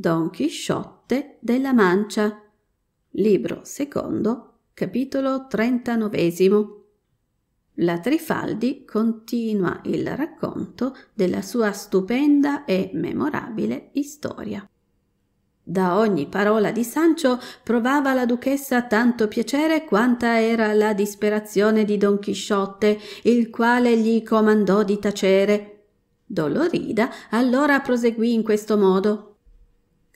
Don Chisciotte della Mancia, libro secondo, capitolo trentanovesimo. La Trifaldi continua il racconto della sua stupenda e memorabile storia. Da ogni parola di Sancio provava la duchessa tanto piacere quanta era la disperazione di Don Chisciotte, il quale gli comandò di tacere. Dolorida allora proseguì in questo modo.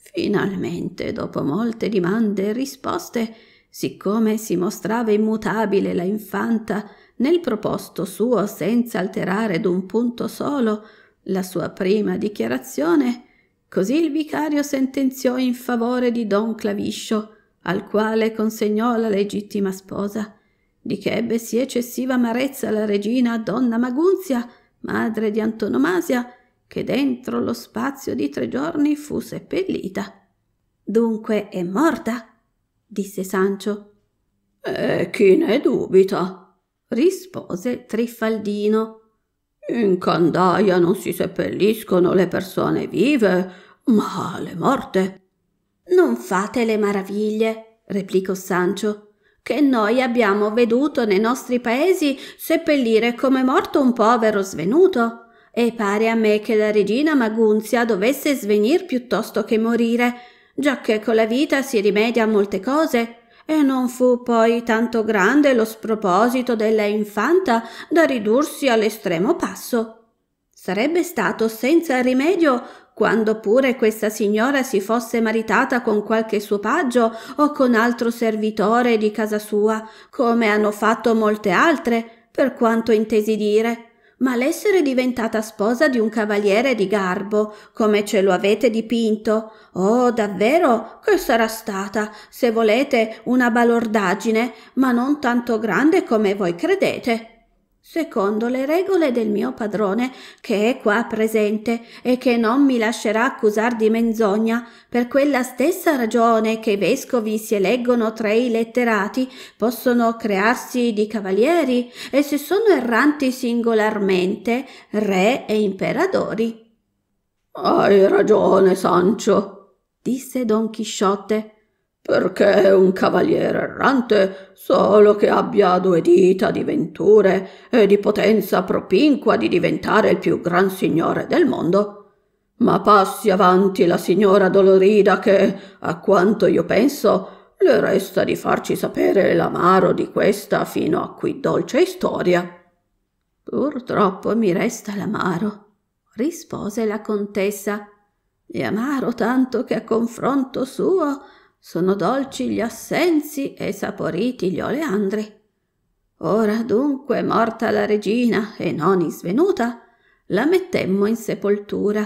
Finalmente, dopo molte dimande e risposte, siccome si mostrava immutabile la infanta nel proposto suo senza alterare d'un punto solo la sua prima dichiarazione, così il vicario sentenziò in favore di don Claviscio, al quale consegnò la legittima sposa, di che ebbe sì eccessiva amarezza la regina donna Magunzia, madre di Antonomasia, che dentro lo spazio di tre giorni fu seppellita. Dunque è morta? disse Sancio. E chi ne dubita? rispose Trifaldino. In Candaia non si seppelliscono le persone vive, ma le morte. Non fate le maraviglie, replicò Sancio, che noi abbiamo veduto nei nostri paesi seppellire come morto un povero svenuto e pare a me che la regina Magunzia dovesse svenir piuttosto che morire, giacché con la vita si rimedia a molte cose, e non fu poi tanto grande lo sproposito della infanta da ridursi all'estremo passo. Sarebbe stato senza rimedio quando pure questa signora si fosse maritata con qualche suo paggio o con altro servitore di casa sua, come hanno fatto molte altre, per quanto intesi dire ma l'essere diventata sposa di un cavaliere di garbo, come ce lo avete dipinto. Oh, davvero, che sarà stata, se volete, una balordaggine, ma non tanto grande come voi credete secondo le regole del mio padrone che è qua presente e che non mi lascerà accusar di menzogna per quella stessa ragione che i vescovi si eleggono tra i letterati possono crearsi di cavalieri e se sono erranti singolarmente re e imperatori hai ragione sancio disse don chisciotte perché un cavaliere errante, solo che abbia due dita di venture e di potenza propinqua di diventare il più gran signore del mondo. Ma passi avanti la signora Dolorida che, a quanto io penso, le resta di farci sapere l'amaro di questa fino a qui dolce storia. Purtroppo mi resta l'amaro, rispose la contessa. E amaro tanto che a confronto suo sono dolci gli assensi e saporiti gli oleandri. Ora dunque, morta la regina e non isvenuta, la mettemmo in sepoltura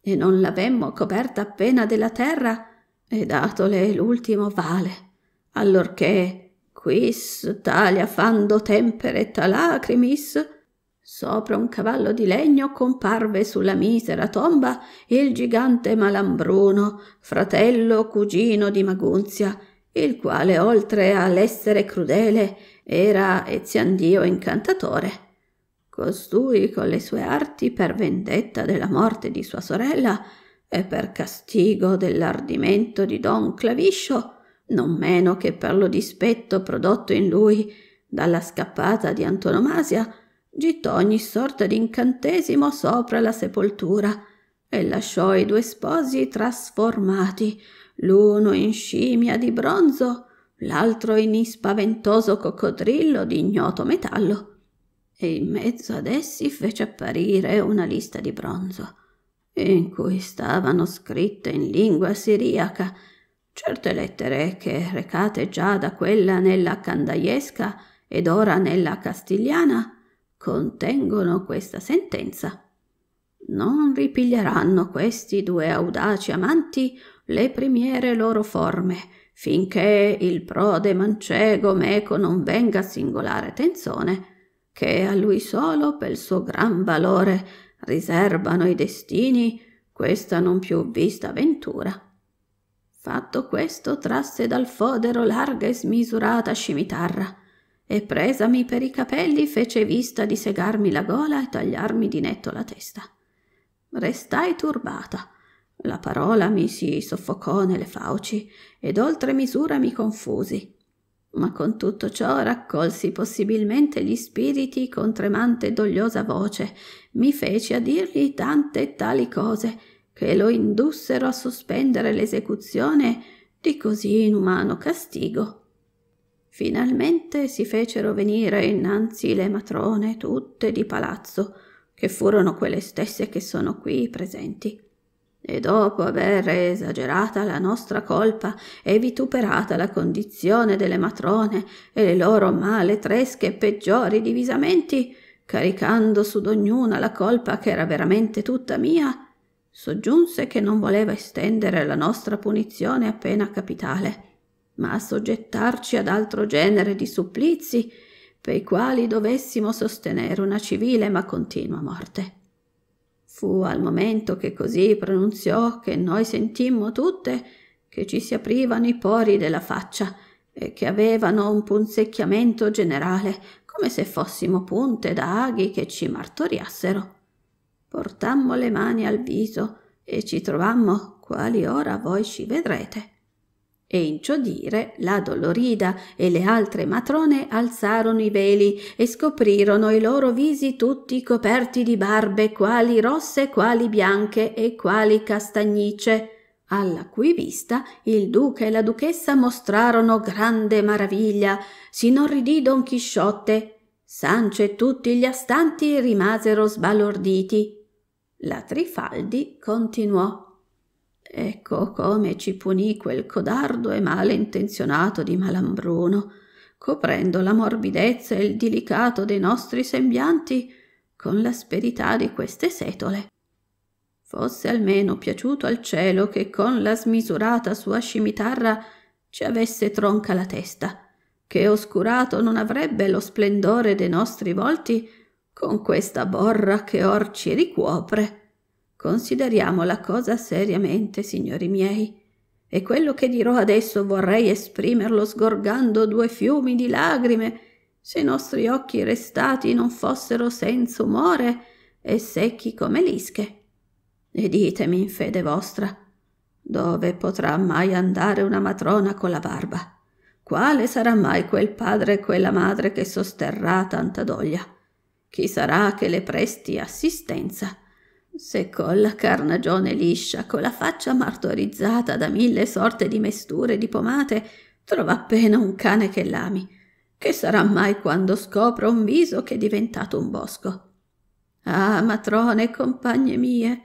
e non l'avemmo coperta appena della terra e datole l'ultimo vale, allorché quis talia fando tempere talacrimis Sopra un cavallo di legno comparve sulla misera tomba il gigante Malambruno, fratello cugino di Magunzia, il quale, oltre all'essere crudele, era eziandio incantatore. Costui, con le sue arti per vendetta della morte di sua sorella e per castigo dell'ardimento di don Claviscio, non meno che per lo dispetto prodotto in lui dalla scappata di Antonomasia, gittò ogni sorta di incantesimo sopra la sepoltura e lasciò i due sposi trasformati, l'uno in scimmia di bronzo, l'altro in ispaventoso coccodrillo di ignoto metallo. E in mezzo ad essi fece apparire una lista di bronzo, in cui stavano scritte in lingua siriaca certe lettere che, recate già da quella nella candaiesca ed ora nella castigliana, contengono questa sentenza. Non ripiglieranno questi due audaci amanti le primiere loro forme, finché il prode mancego meco non venga a singolare tenzone, che a lui solo pel suo gran valore riservano i destini questa non più vista ventura. Fatto questo trasse dal fodero larga e smisurata scimitarra, e presami per i capelli fece vista di segarmi la gola e tagliarmi di netto la testa. Restai turbata. La parola mi si soffocò nelle fauci ed oltre misura mi confusi. Ma con tutto ciò raccolsi possibilmente gli spiriti con tremante e dogliosa voce, mi feci a dirgli tante e tali cose che lo indussero a sospendere l'esecuzione di così inumano castigo. Finalmente si fecero venire innanzi le matrone tutte di palazzo, che furono quelle stesse che sono qui presenti. E dopo aver esagerata la nostra colpa e vituperata la condizione delle matrone e le loro maletresche e peggiori divisamenti, caricando su d'ognuna la colpa che era veramente tutta mia, soggiunse che non voleva estendere la nostra punizione appena capitale ma assoggettarci ad altro genere di supplizi per i quali dovessimo sostenere una civile ma continua morte. Fu al momento che così pronunziò che noi sentimmo tutte che ci si aprivano i pori della faccia e che avevano un punzecchiamento generale, come se fossimo punte da aghi che ci martoriassero. Portammo le mani al viso e ci trovammo quali ora voi ci vedrete. E in ciò dire la Dolorida e le altre matrone alzarono i veli e scoprirono i loro visi tutti coperti di barbe, quali rosse, quali bianche e quali castagnice, alla cui vista il duca e la duchessa mostrarono grande maraviglia, s'inorridì Don Chisciotte. Sancio e tutti gli astanti rimasero sbalorditi. La Trifaldi continuò. Ecco come ci punì quel codardo e male intenzionato di Malambruno, coprendo la morbidezza e il delicato dei nostri sembianti con l'asperità di queste setole. Fosse almeno piaciuto al cielo che con la smisurata sua scimitarra ci avesse tronca la testa, che oscurato non avrebbe lo splendore dei nostri volti con questa borra che or ci ricuopre Consideriamo la cosa seriamente, signori miei, e quello che dirò adesso vorrei esprimerlo sgorgando due fiumi di lagrime, se i nostri occhi restati non fossero senza umore e secchi come lische. E ditemi in fede vostra, dove potrà mai andare una matrona con la barba? Quale sarà mai quel padre e quella madre che sosterrà tanta doglia? Chi sarà che le presti assistenza? seccò la carnagione liscia con la faccia martorizzata da mille sorte di mesture e di pomate, trova appena un cane che l'ami. Che sarà mai quando scopra un viso che è diventato un bosco? Ah, matrone e compagne mie,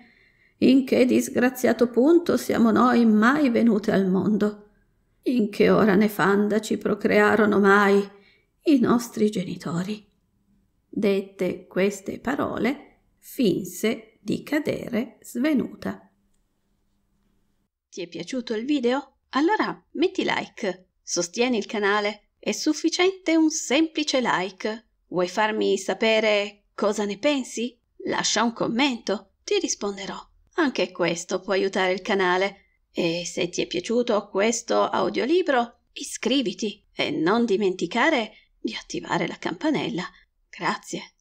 in che disgraziato punto siamo noi mai venute al mondo? In che ora nefanda ci procrearono mai i nostri genitori? Dette queste parole, finse di cadere svenuta. Ti è piaciuto il video? Allora metti like, sostieni il canale, è sufficiente un semplice like. Vuoi farmi sapere cosa ne pensi? Lascia un commento, ti risponderò. Anche questo può aiutare il canale. E se ti è piaciuto questo audiolibro, iscriviti e non dimenticare di attivare la campanella. Grazie.